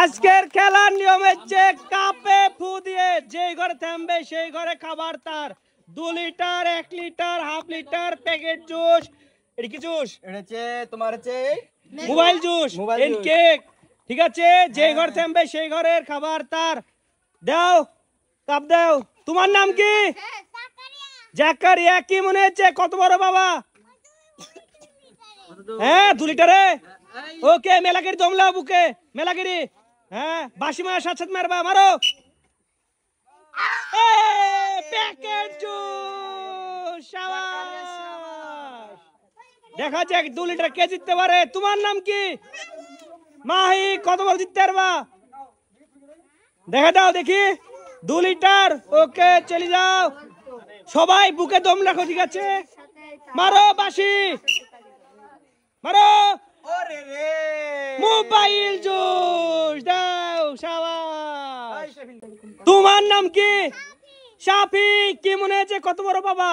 আজকের খেলার নিয়ম হচ্ছে কাপে ফু দিয়ে যে ঘরে থামবে সেই ঘরে খাবার তার দু লিটার এক litre half litre packet juice এটা কি জুস এটা তোমার হচ্ছে মোবাইল জুস এন্ড কেক ঠিক আছে যে ঘর হ্যাঁ। থামবে সেই ঘরের খাবার তার দাও কাপ দাও তোমার নাম কি জাকারিয়া কি মনে হচ্ছে কত বড় বাবা হ্যাঁ দু লিটারে ওকে মেলাগিরি দমলা বুকে মেলাগিরি হ্যাঁ বাসি মায়ের সাথে সাথে মারবা মারো প্যাকেট দেখা যাক দু লিটার কে জিততে পারে তোমার নাম কি মাহি কত বড় জিততে পারবা দেখা দাও দেখি দু লিটার ওকে চলে যাও সবাই বুকে দম রাখো ঠিক আছে মারো বাসি মারো মোবাইল জোশ দাও সাবাস তোমার নাম কি সাফি কি মনে হয়েছে কত বড় বাবা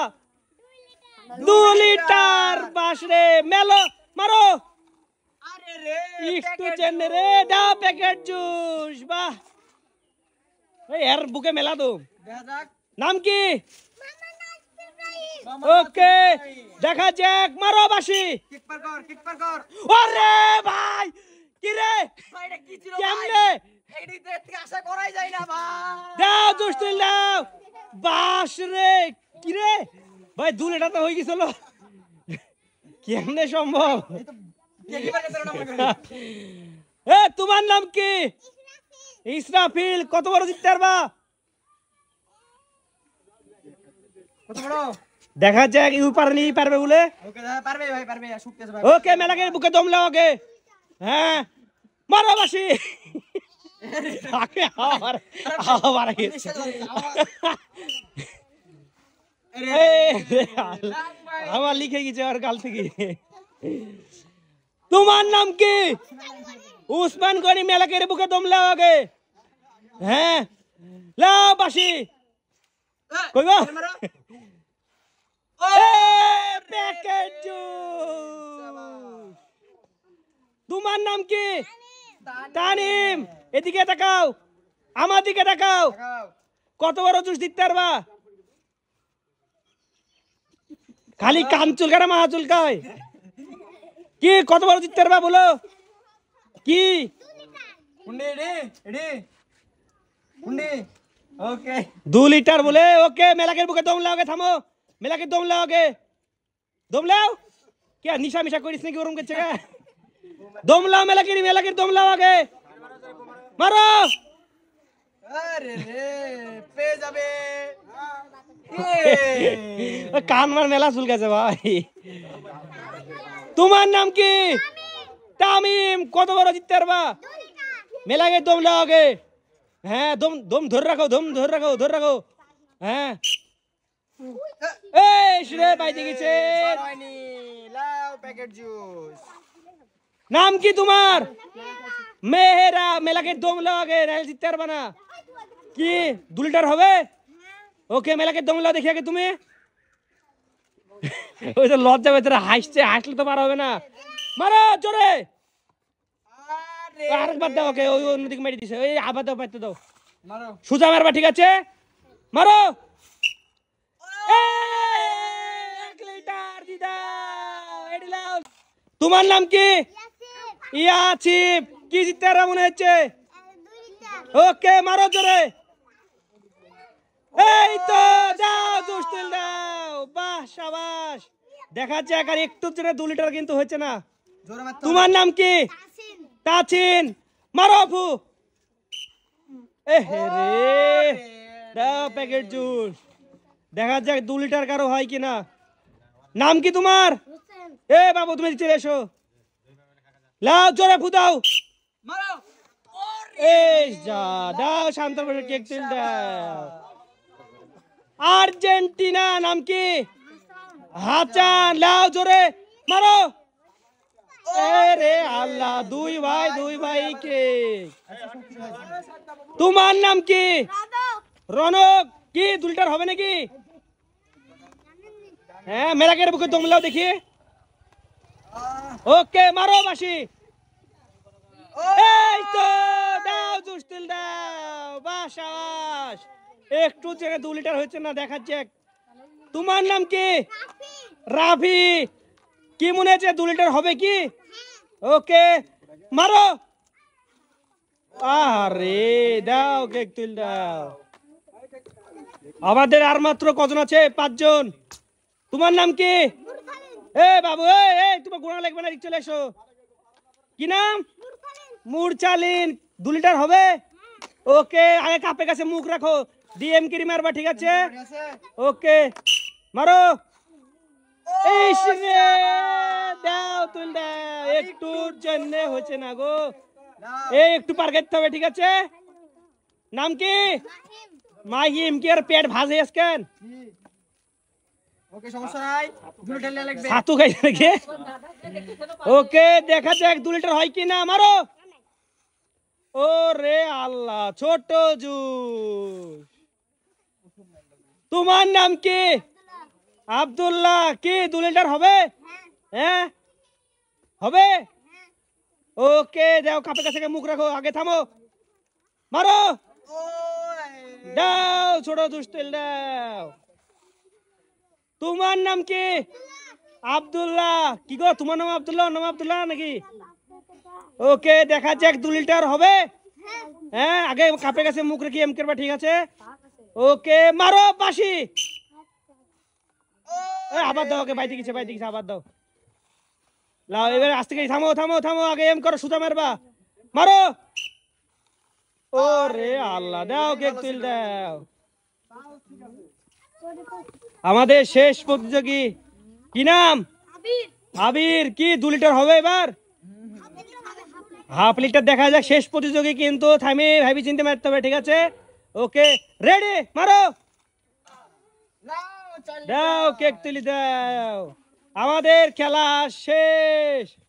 দু লিটার বাস রে মেলো মারো একটু চেন রে প্যাকেট জুস বাহ এর বুকে মেলা দো নাম কি ওকে দেখা যাক মারো বাসি ভাই কি রে কেমনে হয়ে সম্ভব এ তোমার নাম কি ইসরাফিল কত বড় জিততে পারবা কত বড় দেখা যাক ইউ পারলি পারবে বলে পারবে ভাই পারবে ওকে মেলাকে বুকে দম লাও ওকে হ্যাঁ মারো বাসি আবার আবার আমার লিখে গেছে আর কাল থেকে তোমার নাম কি উসমান গনি মেলাকের বুকে দম লাও আগে হ্যাঁ লাও বাসি কইবা তোমার নাম কি তানিম এদিকে তাকাও আমার দিকে তাকাও কত বড় জুস দিতে পারবা খালি কান চুলকায় মা চুলকায় কি কত বড় জিততে পারবা বলো কি দু লিটার বলে ওকে মেলাকের বুকে দম লাগে থামো मिला के दम लाओगे दम लाओ क्या निशा मिशा कोई इसने की रूम के जगह दम लाओ मिला के मिला के दम लाओगे मारो अरे रे पे जाबे কান মার মেলা চুল গেছে ভাই তোমার নাম কি তামিম কত বড় জিততে পারবা মেলাগে দম লাগাগে হ্যাঁ দম দম ধরে রাখো দম ধরে রাখো ধরে রাখো হ্যাঁ নাম কি তোমার মেহেরা মেলাকে দম লাগে রেল জিততে না কি দু লিটার হবে ওকে মেলাকে দম লাগা দেখিয়ে তুমি ওই তো লজ্জা ভেতরে হাসছে হাসলে তো পার হবে না মারো চোরে আরেকবার দাও ওকে ওই অন্যদিকে মেরে দিছে ওই আবার দাও পাইতে দাও সুজা মারবা ঠিক আছে মারো তোমার নাম কি ইয়াছিপ কি জিততে মনে হচ্ছে ওকে মারো জোরে এই তো দাও দুষ্টিল দাও বাহ দেখাচ্ছে একার একটু জোরে দু লিটার কিন্তু না তোমার নাম কি তাছিন মারো আপু এহে রে দাও প্যাকেট জুস দেখা যাক দু লিটার কারো হয় কিনা নাম কি তোমার এ বাবু তুমি চলে এসো লাও জোরে ফুদাও দাও শান্ত করে কেক আর্জেন্টিনা নাম কি লাও জোরে মারো আল্লাহ দুই ভাই দুই ভাই কে তোমার নাম কি রনক কি দুলটার হবে নাকি হ্যাঁ মেলাকের বুকে তোমলাও দেখি ওকে মারো বাসি এই তো দাও জুস্তিল দাও বাসাস একটু জায়গা দু লিটার হয়েছে না দেখাচ্ছে তোমার নাম কি রাফি কি মনে হচ্ছে দু লিটার হবে কি ওকে মারো আরে দাও কেক তুল দাও আমাদের আর মাত্র কজন আছে পাঁচজন তোমার নাম কি এ বাবু এ তোমার গোড়া লাগবে না চলে এসো কি নাম মুরচালিন দু লিটার হবে ওকে আগে কাপের কাছে মুখ রাখো ডিএম কিরি মারবা ঠিক আছে ওকে মারো দাও তুল দাও একটুর হচ্ছে না গো এই একটু পার করতে হবে ঠিক আছে নাম কি মাহিম কি আর পেট ভাজে আসকেন কি তোমার নাম কি আবদুল্লাহ কি দু লিটার হবে হ্যাঁ হবে ওকে দেখো কাপের কাছে মুখ রাখো আগে থামো মারো দাও ছোট জুস দাও তোমার নাম কি আবদুল্লাহ কি গো তোমার নাম আবদুল্লাহ নাম আবদুল্লাহ নাকি ওকে দেখা যাক দু লিটার হবে হ্যাঁ আগে কাপে কাছে মুখ রেখে এম করবা ঠিক আছে ওকে মারো বাসি আবার দাও ওকে বাইতে গেছে বাইতে গেছে আবার দাও লাও এবার আস্তে গেছি থামো থামো থামো আগে এম করো সুতা মারবা মারো ওরে আল্লাহ দাও কেক তুল দাও আমাদের শেষ প্রতিযোগী কি নাম আবির কি দু লিটার হবে এবার হাফ লিটার দেখা যাক শেষ প্রতিযোগী কিন্তু থামি ভাবি চিনতে মারতে হবে ঠিক আছে ওকে রেডি মারো দাও কেক তুলি দাও আমাদের খেলা শেষ